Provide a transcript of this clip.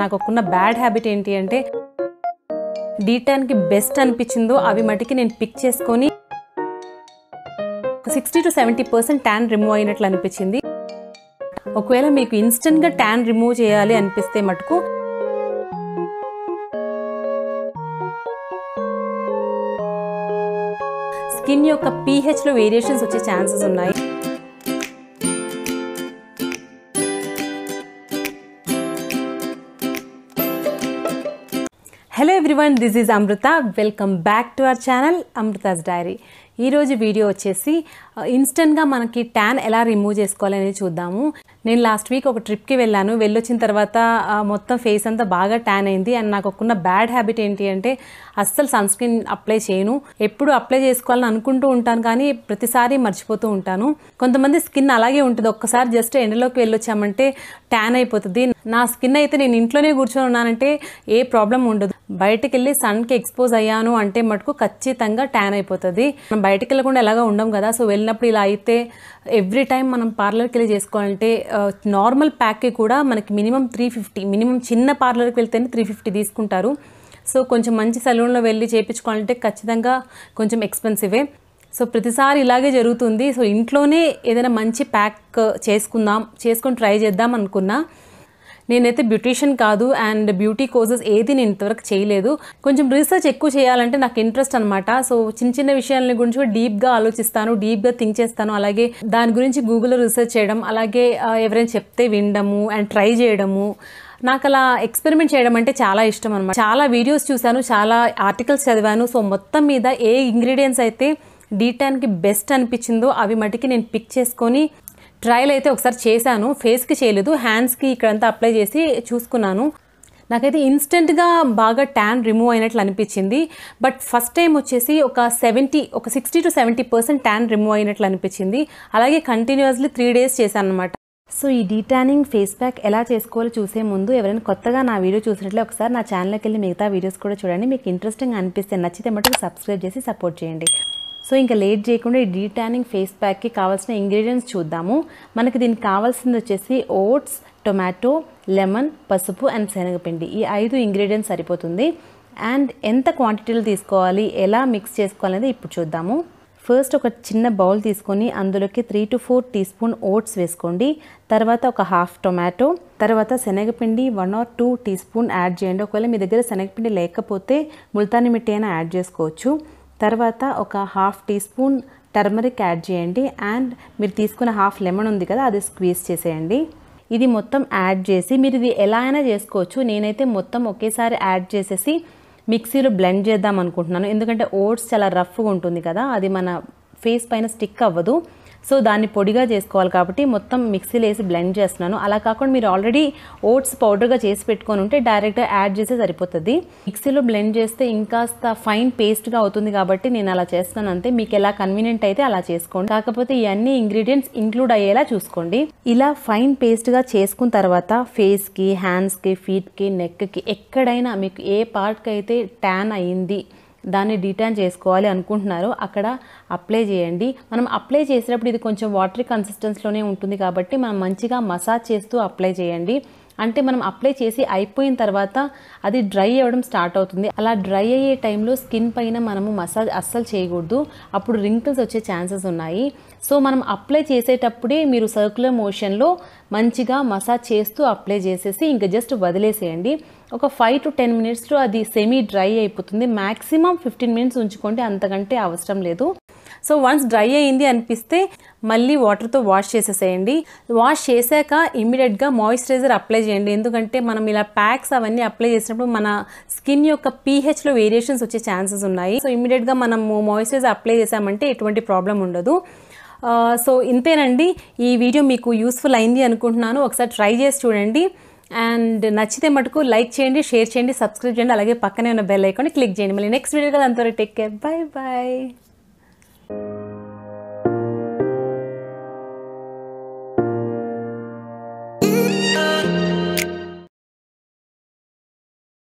నాకు ఉన్న bad habit ఏంటి అంటే డీటెన్కి బెస్ట్ అనిపించిందో అవి మటుకి నేను పిక్ చేసుకొని sixty to seventy percent tan remove అయినట్లు అనిపించింది ఒకవేళ మీకు ఇన్స్టెంట్గా ట్యాన్ రిమూవ్ చేయాలి అనిపిస్తే మటుకు స్కిన్ యొక్క పిహెచ్లో వేరియేషన్స్ వచ్చే ఛాన్సెస్ ఉన్నాయి hello everyone this is Amrutha welcome back to our channel Amrutha's diary ఈరోజు వీడియో వచ్చేసి ఇన్స్టెంట్గా మనకి ట్యాన్ ఎలా రిమూవ్ చేసుకోవాలి అనేది చూద్దాము నేను లాస్ట్ వీక్ ఒక ట్రిప్కి వెళ్ళాను వెళ్ళొచ్చిన తర్వాత మొత్తం ఫేస్ అంతా బాగా ట్యాన్ అయింది అండ్ నాకు ఒకన్న బ్యాడ్ హ్యాబిట్ ఏంటి అంటే అస్సలు సన్ అప్లై చేయను ఎప్పుడు అప్లై చేసుకోవాలని అనుకుంటూ ఉంటాను కానీ ప్రతిసారి మర్చిపోతూ ఉంటాను కొంతమంది స్కిన్ అలాగే ఉంటుంది ఒక్కసారి జస్ట్ ఎండలోకి వెళ్ళొచ్చామంటే ట్యాన్ అయిపోతుంది నా స్కిన్ అయితే నేను ఇంట్లోనే కూర్చొని ఉన్నానంటే ఏ ప్రాబ్లం ఉండదు బయటకు వెళ్ళి సన్కి ఎక్స్పోజ్ అయ్యాను అంటే మటుకు ఖచ్చితంగా ట్యాన్ అయిపోతుంది బయటకు వెళ్ళకుండా ఎలాగో ఉండం కదా సో వెళ్ళినప్పుడు ఇలా అయితే ఎవ్రీ టైం మనం పార్లర్కి వెళ్ళి చేసుకోవాలంటే నార్మల్ ప్యాక్కి కూడా మనకి మినిమం త్రీ ఫిఫ్టీ మినిమం చిన్న పార్లర్కి వెళ్తేనే త్రీ ఫిఫ్టీ తీసుకుంటారు సో కొంచెం మంచి సెలూన్లో వెళ్ళి చేయించుకోవాలంటే ఖచ్చితంగా కొంచెం ఎక్స్పెన్సివే సో ప్రతిసారి ఇలాగే జరుగుతుంది సో ఇంట్లోనే ఏదైనా మంచి ప్యాక్ చేసుకుందాం చేసుకొని ట్రై చేద్దాం అనుకున్నా నేనైతే బ్యూటీషియన్ కాదు అండ్ బ్యూటీ కోర్సెస్ ఏది నేను ఇంతవరకు చేయలేదు కొంచెం రీసెర్చ్ ఎక్కువ చేయాలంటే నాకు ఇంట్రెస్ట్ అనమాట సో చిన్న చిన్న విషయాల గురించి కూడా డీప్గా ఆలోచిస్తాను డీప్గా థింక్ చేస్తాను అలాగే దాని గురించి గూగుల్లో రీసెర్చ్ చేయడం అలాగే ఎవరైనా చెప్తే వినడము అండ్ ట్రై చేయడము నాకు అలా ఎక్స్పెరిమెంట్ చేయడం అంటే చాలా ఇష్టం అనమాట చాలా వీడియోస్ చూశాను చాలా ఆర్టికల్స్ చదివాను సో మొత్తం మీద ఏ ఇంగ్రీడియంట్స్ అయితే డీటాన్కి బెస్ట్ అనిపించిందో అవి మటుకి నేను పిక్ చేసుకొని ట్రయల్ అయితే ఒకసారి చేశాను ఫేస్కి చేయలేదు హ్యాండ్స్కి ఇక్కడంతా అప్లై చేసి చూసుకున్నాను నాకైతే ఇన్స్టెంట్గా బాగా ట్యాన్ రిమూవ్ అయినట్లు అనిపించింది బట్ ఫస్ట్ టైం వచ్చేసి ఒక సెవెంటీ ఒక sixty to seventy percent tan remove అయినట్లు అనిపించింది అలాగే కంటిన్యూస్లీ త్రీ డేస్ చేశాను అనమాట సో ఈ డీటానింగ్ ఫేస్ ప్యాక్ ఎలా చేసుకోవాలో చూసే ముందు ఎవరైనా కొత్తగా నా వీడియో చూసినట్లే ఒకసారి నా ఛానల్కి వెళ్ళి మిగతా వీడియోస్ కూడా చూడండి మీకు ఇంట్రెస్టింగ్ అనిపిస్తే నచ్చితే మటుకు సబ్స్క్రైబ్ చేసి సపోర్ట్ చేయండి సో ఇంకా లేట్ చేయకుండా ఈ డీ ట్యానింగ్ ఫేస్ ప్యాక్కి కావాల్సిన ఇంగ్రీడియంట్స్ చూద్దాము మనకి దీనికి కావాల్సింది వచ్చేసి ఓట్స్ టొమాటో లెమన్ పసుపు అండ్ శనగపిండి ఈ ఐదు ఇంగ్రీడియంట్స్ సరిపోతుంది అండ్ ఎంత క్వాంటిటీలు తీసుకోవాలి ఎలా మిక్స్ చేసుకోవాలనేది ఇప్పుడు చూద్దాము ఫస్ట్ ఒక చిన్న బౌల్ తీసుకొని అందులోకి three to four teaspoon oats వేసుకోండి తర్వాత ఒక హాఫ్ టొమాటో తర్వాత శనగపిండి one or two teaspoon add చేయండి ఒకవేళ మీ దగ్గర శనగపిండి లేకపోతే ముల్తాని మిట్టి అయినా యాడ్ చేసుకోవచ్చు తర్వాత ఒక half teaspoon turmeric add చేయండి అండ్ మీరు తీసుకున్న హాఫ్ లెమన్ ఉంది కదా అది స్క్వీజ్ చేసేయండి ఇది మొత్తం యాడ్ చేసి మీరు ఇది ఎలా అయినా చేసుకోవచ్చు నేనైతే మొత్తం ఒకేసారి యాడ్ చేసేసి మిక్సీలో బ్లెండ్ చేద్దాం అనుకుంటున్నాను ఎందుకంటే ఓట్స్ చాలా రఫ్గా ఉంటుంది కదా అది మన ఫేస్ పైన స్టిక్ అవ్వదు సో దాన్ని పొడిగా చేసుకోవాలి కాబట్టి మొత్తం మిక్సీలో వేసి బ్లెండ్ చేస్తున్నాను అలా కాకుండా మీరు ఆల్రెడీ ఓట్స్ పౌడర్గా చేసి పెట్టుకొని ఉంటే డైరెక్ట్గా యాడ్ చేస్తే సరిపోతుంది మిక్సీలో బ్లెండ్ చేస్తే ఇంకాస్త ఫైన్ పేస్ట్గా అవుతుంది కాబట్టి నేను అలా చేస్తున్నాను అంతే మీకు ఎలా కన్వీనియంట్ అయితే అలా చేసుకోండి కాకపోతే ఇవన్నీ ఇంగ్రీడియంట్స్ ఇంక్లూడ్ అయ్యేలా చూసుకోండి ఇలా ఫైన్ పేస్ట్గా చేసుకున్న తర్వాత ఫేస్కి హ్యాండ్స్కి ఫీట్కి నెక్కి ఎక్కడైనా మీకు ఏ పార్ట్కి అయితే ట్యాన్ అయ్యింది దాన్ని డీటాన్ చేసుకోవాలి అనుకుంటున్నారు అక్కడ అప్లై చేయండి మనం అప్లై చేసినప్పుడు ఇది కొంచెం వాటరీ కన్సిస్టెన్స్లోనే ఉంటుంది కాబట్టి మనం మంచిగా మసాజ్ చేస్తూ అప్లై చేయండి అంటే మనం అప్లై చేసి అయిపోయిన తర్వాత అది డ్రై అవ్వడం స్టార్ట్ అవుతుంది అలా డ్రై అయ్యే టైంలో స్కిన్ పైన మనము మసాజ్ అస్సలు చేయకూడదు అప్పుడు రింకిల్స్ వచ్చే ఛాన్సెస్ ఉన్నాయి సో మనం అప్లై చేసేటప్పుడే మీరు సర్క్యులర్ మోషన్లో మంచిగా మసాజ్ చేస్తూ అప్లై చేసేసి ఇంకా జస్ట్ వదిలేసేయండి ఒక ఫైవ్ టు టెన్ మినిట్స్లో అది సెమీ డ్రై అయిపోతుంది మ్యాక్సిమం ఫిఫ్టీన్ మినిట్స్ ఉంచుకోండి అంతకంటే అవసరం లేదు సో వన్స్ డ్రై అయింది అనిపిస్తే మళ్ళీ వాటర్తో వాష్ చేసేసేయండి వాష్ చేశాక ఇమీడియట్గా మాయిశ్చరైజర్ అప్లై చేయండి ఎందుకంటే మనం ఇలా ప్యాక్స్ అవన్నీ అప్లై చేసినప్పుడు మన స్కిన్ యొక్క పీహెచ్లో వేరియేషన్స్ వచ్చే ఛాన్సెస్ ఉన్నాయి సో ఇమీడియట్గా మనము మాయిశ్చరైజర్ అప్లై చేసామంటే ఎటువంటి ప్రాబ్లం ఉండదు సో ఇంతేనండి ఈ వీడియో మీకు యూస్ఫుల్ అయింది అనుకుంటున్నాను ఒకసారి ట్రై చేసి చూడండి అండ్ నచ్చితే మటుకు లైక్ చేయండి షేర్ చేయండి సబ్స్క్రైబ్ చేయండి అలాగే పక్కనే ఉన్న బెల్ ఐకాన్ క్లిక్ చేయండి మళ్ళీ నెక్స్ట్ వీడియో కదా అంతవరకు టేక్ కేర్ బాయ్ బాయ్